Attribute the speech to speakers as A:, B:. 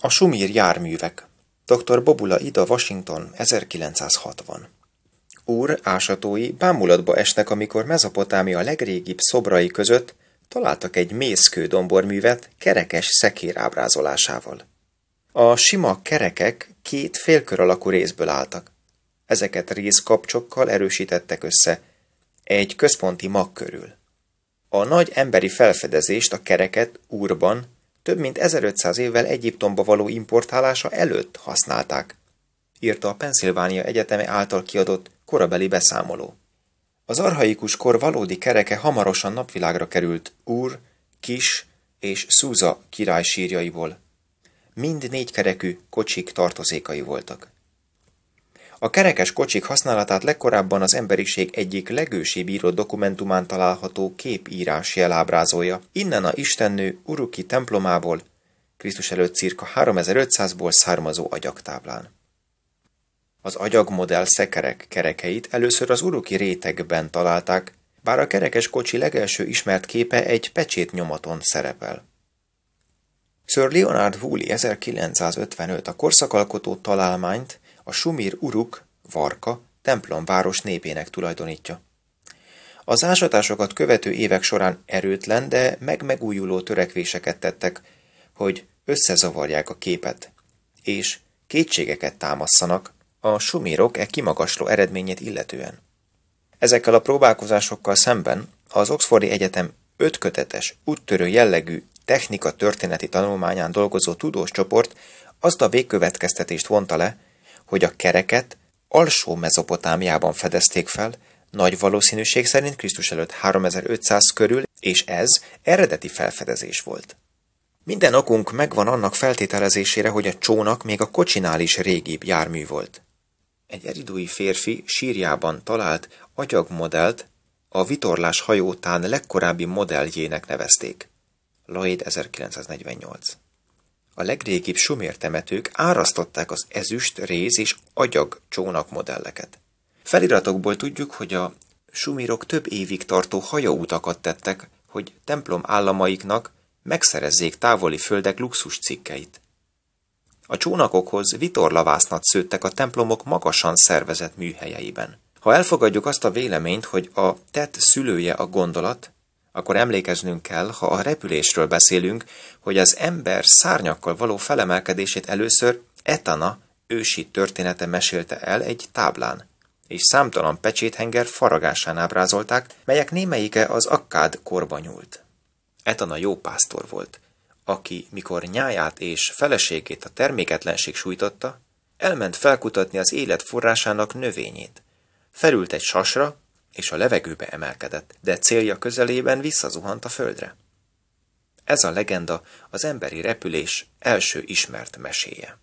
A: A sumír járművek. Dr. Bobula Ida Washington, 1960. Úr ásatói bámulatba esnek, amikor Mezopotámia legrégibb szobrai között találtak egy domborművet kerekes szekér ábrázolásával. A sima kerekek két félkör alakú részből álltak. Ezeket részkapcsokkal erősítettek össze, egy központi mag körül. A nagy emberi felfedezést a kereket úrban több mint 1500 évvel Egyiptomba való importálása előtt használták, írta a Pennsylvania Egyeteme által kiadott korabeli beszámoló. Az arhaikus kor valódi kereke hamarosan napvilágra került Úr, Kis és Szúza király sírjaiból. Mind négy kerekű kocsik tartozékai voltak. A kerekes kocsik használatát legkorábban az emberiség egyik legősibb írott dokumentumán található képírás jelábrázolja. Innen a istennő Uruki templomából, Krisztus előtt cirka 3500-ból származó agyagtáblán. Az agyagmodell szekerek kerekeit először az uruki rétegben találták, bár a kerekes kocsi legelső ismert képe egy pecsét nyomaton szerepel. Sir Leonard Woolley 1955 a korszakalkotó találmányt a Sumir Uruk, Varka, templomváros népének tulajdonítja. Az ásatásokat követő évek során erőtlen, de megmegújuló törekvéseket tettek, hogy összezavarják a képet, és kétségeket támasszanak a sumírok e kimagasló eredményét illetően. Ezekkel a próbálkozásokkal szemben az Oxfordi Egyetem ötkötetes, úttörő jellegű technika történeti tanulmányán dolgozó tudós csoport azt a végkövetkeztetést vonta le, hogy a kereket alsó mezopotámiában fedezték fel, nagy valószínűség szerint Krisztus előtt 3500 körül, és ez eredeti felfedezés volt. Minden okunk megvan annak feltételezésére, hogy a csónak még a kocsinál is régibb jármű volt. Egy eridói férfi sírjában talált agyagmodellt a vitorlás hajótán legkorábbi modelljének nevezték. Lloyd 1948 a legrégibb sumér temetők árasztották az ezüst, réz és agyag csónak modelleket. Feliratokból tudjuk, hogy a sumírok több évig tartó hajóutakat tettek, hogy templom államaiknak megszerezzék távoli földek luxus cikkeit. A csónakokhoz vitorlavásznat szőttek a templomok magasan szervezett műhelyeiben. Ha elfogadjuk azt a véleményt, hogy a tett szülője a gondolat, akkor emlékeznünk kell, ha a repülésről beszélünk, hogy az ember szárnyakkal való felemelkedését először Etana ősi története mesélte el egy táblán és számtalan pecséthenger faragásán ábrázolták, melyek némelyike az akkád korba nyúlt. Etana jó pásztor volt, aki, mikor nyáját és feleségét a terméketlenség sújtotta, elment felkutatni az élet forrásának növényét. Felült egy sasra, és a levegőbe emelkedett, de célja közelében visszazuhant a földre. Ez a legenda az emberi repülés első ismert meséje.